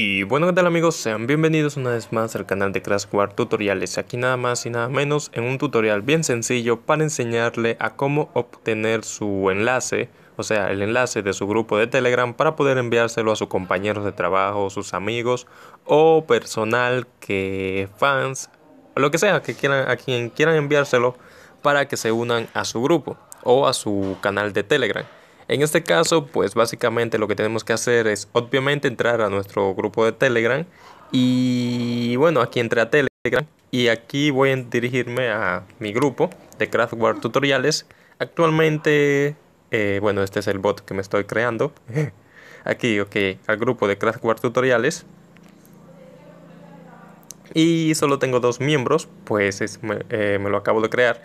Y bueno, ¿qué tal amigos? Sean bienvenidos una vez más al canal de Crash War Tutoriales. Aquí nada más y nada menos en un tutorial bien sencillo para enseñarle a cómo obtener su enlace, o sea, el enlace de su grupo de Telegram para poder enviárselo a sus compañeros de trabajo, sus amigos o personal que fans, o lo que sea, que quieran, a quien quieran enviárselo para que se unan a su grupo o a su canal de Telegram. En este caso, pues básicamente lo que tenemos que hacer es obviamente entrar a nuestro grupo de Telegram y bueno, aquí entré a Telegram y aquí voy a dirigirme a mi grupo de Craftware Tutoriales. Actualmente, eh, bueno, este es el bot que me estoy creando. aquí, ok, al grupo de Craftware Tutoriales. Y solo tengo dos miembros, pues es, me eh, lo acabo de crear.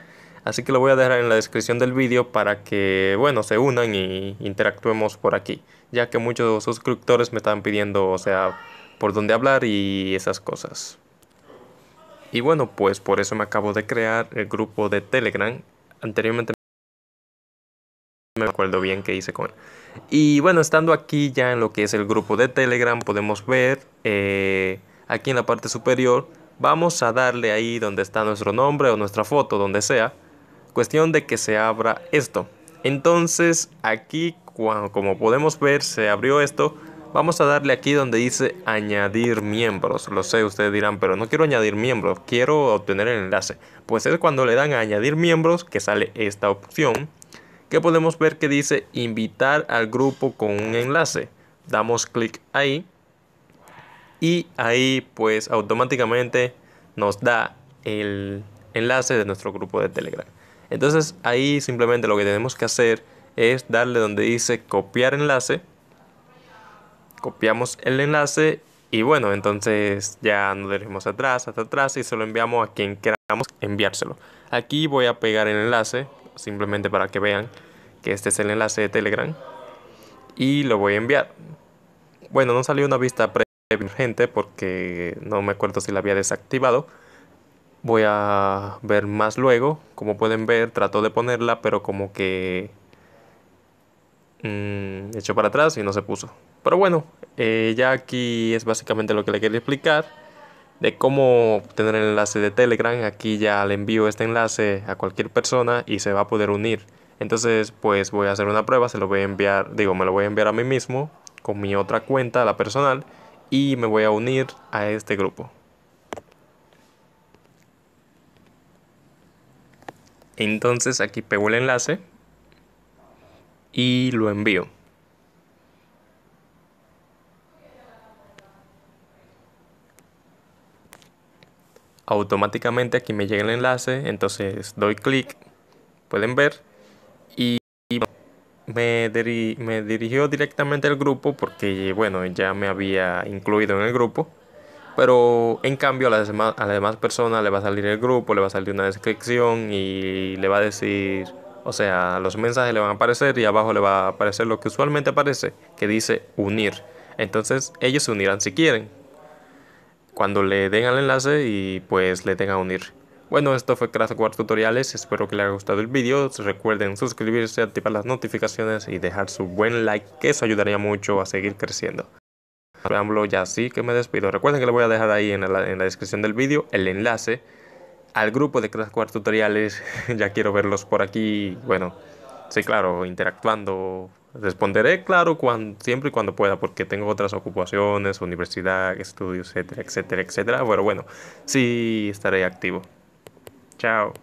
Así que lo voy a dejar en la descripción del vídeo para que, bueno, se unan y interactuemos por aquí, ya que muchos suscriptores me estaban pidiendo, o sea, por dónde hablar y esas cosas. Y bueno, pues por eso me acabo de crear el grupo de Telegram. Anteriormente me acuerdo bien qué hice con él. Y bueno, estando aquí ya en lo que es el grupo de Telegram, podemos ver eh, aquí en la parte superior, vamos a darle ahí donde está nuestro nombre o nuestra foto, donde sea, cuestión de que se abra esto. Entonces aquí como podemos ver se abrió esto. Vamos a darle aquí donde dice añadir miembros. Lo sé, ustedes dirán, pero no quiero añadir miembros, quiero obtener el enlace. Pues es cuando le dan a añadir miembros que sale esta opción. Que podemos ver que dice invitar al grupo con un enlace. Damos clic ahí. Y ahí pues automáticamente nos da el enlace de nuestro grupo de Telegram. Entonces ahí simplemente lo que tenemos que hacer es darle donde dice copiar enlace. Copiamos el enlace y bueno, entonces ya nos dirigimos atrás, hasta atrás y se lo enviamos a quien queramos enviárselo. Aquí voy a pegar el enlace, simplemente para que vean que este es el enlace de Telegram. Y lo voy a enviar. Bueno, no salió una vista previa urgente porque no me acuerdo si la había desactivado voy a ver más luego. Como pueden ver, trato de ponerla, pero como que mm, echó para atrás y no se puso. Pero bueno, eh, ya aquí es básicamente lo que le quería explicar de cómo tener el enlace de Telegram. Aquí ya le envío este enlace a cualquier persona y se va a poder unir. Entonces, pues voy a hacer una prueba, se lo voy a enviar, digo, me lo voy a enviar a mí mismo con mi otra cuenta, la personal, y me voy a unir a este grupo. Entonces aquí pego el enlace y lo envío. Automáticamente aquí me llega el enlace, entonces doy clic, pueden ver, y me, dirigió directamente al grupo porque, bueno, ya me había incluido en el grupo. Pero en cambio a las, demás, a personas le va a salir el grupo, le va a salir una descripción y le va a decir, o sea, los mensajes le van a aparecer y abajo le va a aparecer lo que usualmente aparece, que dice unir. Entonces ellos se unirán si quieren. Cuando le den al enlace y pues le den a unir. Bueno, esto fue 4 Tutoriales, espero que les haya gustado el video, Recuerden suscribirse, activar las notificaciones y dejar su buen like, que eso ayudaría mucho a seguir creciendo ya sí que me despido. Recuerden que les voy a dejar ahí en la, descripción del vídeo el enlace al grupo de Crash Core Tutoriales. ya quiero verlos por aquí. Bueno, sí, claro, interactuando. Responderé, claro, cuando, siempre y cuando pueda, porque tengo otras ocupaciones, universidad, estudios, etcétera, etcétera, etcétera. Pero bueno, sí estaré activo. Chao.